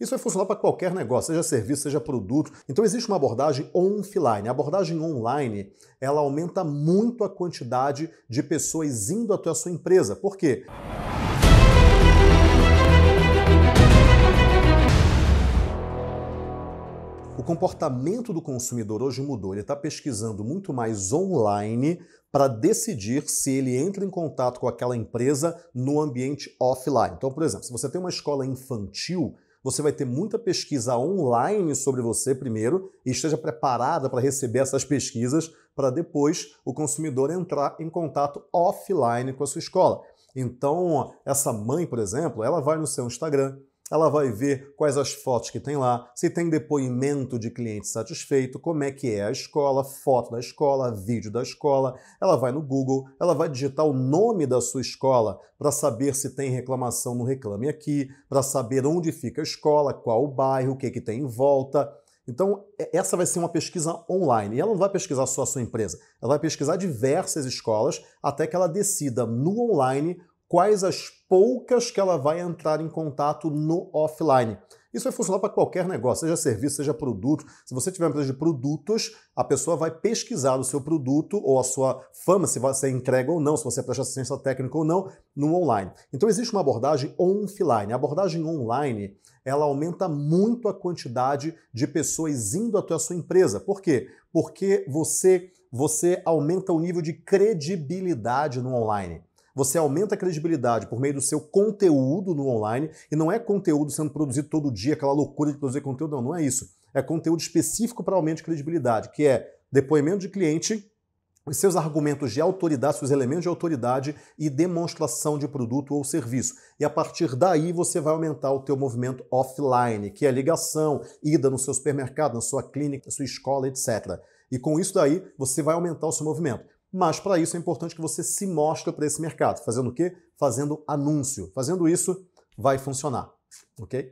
Isso vai funcionar para qualquer negócio, seja serviço, seja produto. Então existe uma abordagem offline. A abordagem online, ela aumenta muito a quantidade de pessoas indo até a sua empresa. Por quê? O comportamento do consumidor hoje mudou. Ele está pesquisando muito mais online para decidir se ele entra em contato com aquela empresa no ambiente offline. Então, por exemplo, se você tem uma escola infantil, você vai ter muita pesquisa online sobre você primeiro e esteja preparada para receber essas pesquisas para depois o consumidor entrar em contato offline com a sua escola. Então, essa mãe, por exemplo, ela vai no seu Instagram, ela vai ver quais as fotos que tem lá, se tem depoimento de cliente satisfeito, como é que é a escola, foto da escola, vídeo da escola. Ela vai no Google, ela vai digitar o nome da sua escola para saber se tem reclamação no Reclame Aqui, para saber onde fica a escola, qual o bairro, o que, que tem em volta. Então, essa vai ser uma pesquisa online. E ela não vai pesquisar só a sua empresa, ela vai pesquisar diversas escolas até que ela decida no online quais as poucas que ela vai entrar em contato no offline. Isso vai funcionar para qualquer negócio, seja serviço, seja produto. Se você tiver uma empresa de produtos, a pessoa vai pesquisar o seu produto ou a sua fama, se você entrega ou não, se você presta assistência técnica ou não, no online. Então existe uma abordagem offline. A abordagem online, ela aumenta muito a quantidade de pessoas indo até a sua empresa. Por quê? Porque você, você aumenta o nível de credibilidade no online. Você aumenta a credibilidade por meio do seu conteúdo no online, e não é conteúdo sendo produzido todo dia, aquela loucura de produzir conteúdo, não, não é isso. É conteúdo específico para aumento de credibilidade, que é depoimento de cliente, os seus argumentos de autoridade, seus elementos de autoridade e demonstração de produto ou serviço. E a partir daí você vai aumentar o teu movimento offline, que é ligação, ida no seu supermercado, na sua clínica, na sua escola, etc. E com isso daí você vai aumentar o seu movimento. Mas para isso é importante que você se mostre para esse mercado. Fazendo o quê? Fazendo anúncio. Fazendo isso vai funcionar, ok?